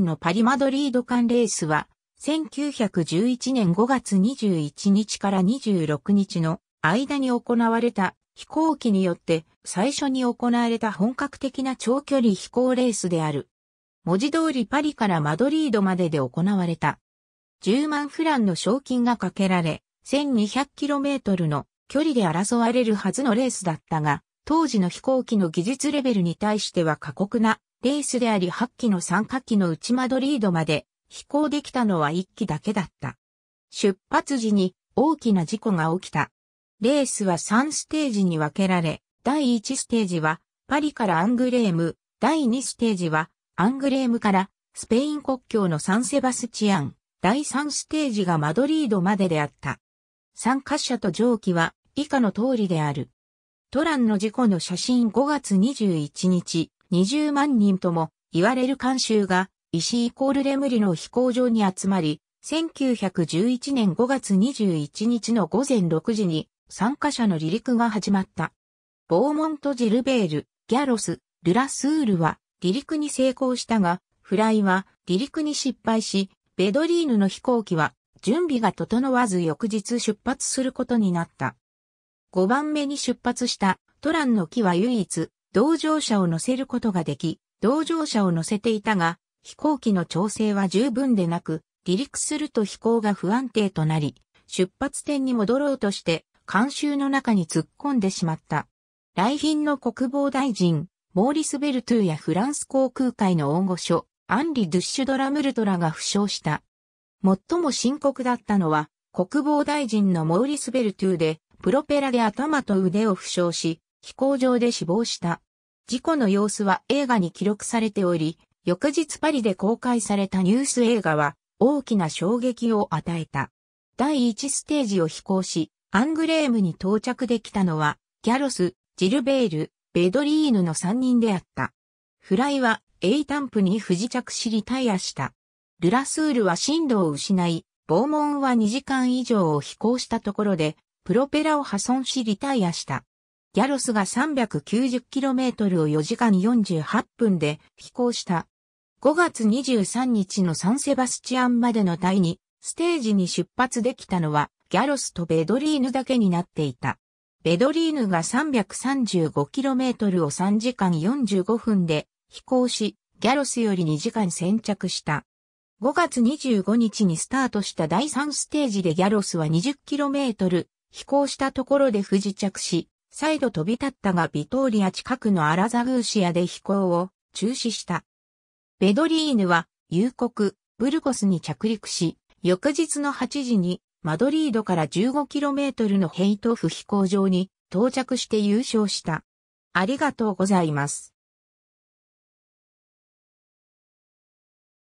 のパリ・マドリード間レースは、1911年5月21日から26日の間に行われた飛行機によって最初に行われた本格的な長距離飛行レースである。文字通りパリからマドリードまでで行われた。10万フランの賞金がかけられ、1200km の距離で争われるはずのレースだったが、当時の飛行機の技術レベルに対しては過酷なレースであり8機の参加機のうちマドリードまで飛行できたのは1機だけだった。出発時に大きな事故が起きた。レースは3ステージに分けられ、第1ステージはパリからアングレーム、第2ステージはアングレームからスペイン国境のサンセバスチアン、第3ステージがマドリードまでであった。参加者と上気は以下の通りである。トランの事故の写真5月21日、20万人とも言われる監修が石イコールレムリの飛行場に集まり、1911年5月21日の午前6時に参加者の離陸が始まった。ボーモント・ジルベール、ギャロス、ルラスールは離陸に成功したが、フライは離陸に失敗し、ベドリーヌの飛行機は準備が整わず翌日出発することになった。5番目に出発したトランの木は唯一同乗者を乗せることができ、同乗者を乗せていたが、飛行機の調整は十分でなく、離陸すると飛行が不安定となり、出発点に戻ろうとして、観衆の中に突っ込んでしまった。来賓の国防大臣、モーリス・ベルトゥーやフランス航空会の大御所、アンリ・ドゥッシュドラ・ムルトラが負傷した。最も深刻だったのは、国防大臣のモーリス・ベルトゥで、プロペラで頭と腕を負傷し、飛行場で死亡した。事故の様子は映画に記録されており、翌日パリで公開されたニュース映画は大きな衝撃を与えた。第1ステージを飛行し、アングレームに到着できたのは、ギャロス、ジルベール、ベドリーヌの3人であった。フライはエイタンプに不時着しリタイアした。ルラスールは振動を失い、ボーモンは2時間以上を飛行したところで、プロペラを破損しリタイアした。ギャロスが 390km を4時間48分で飛行した。5月23日のサンセバスチアンまでの第2ステージに出発できたのはギャロスとベドリーヌだけになっていた。ベドリーヌが 335km を3時間45分で飛行し、ギャロスより2時間先着した。5月25日にスタートした第3ステージでギャロスは 20km 飛行したところで不時着し、再度飛び立ったがビトーリア近くのアラザグーシアで飛行を中止した。ベドリーヌは、夕刻、ブルゴスに着陸し、翌日の8時に、マドリードから 15km のヘイトフ飛行場に到着して優勝した。ありがとうございます。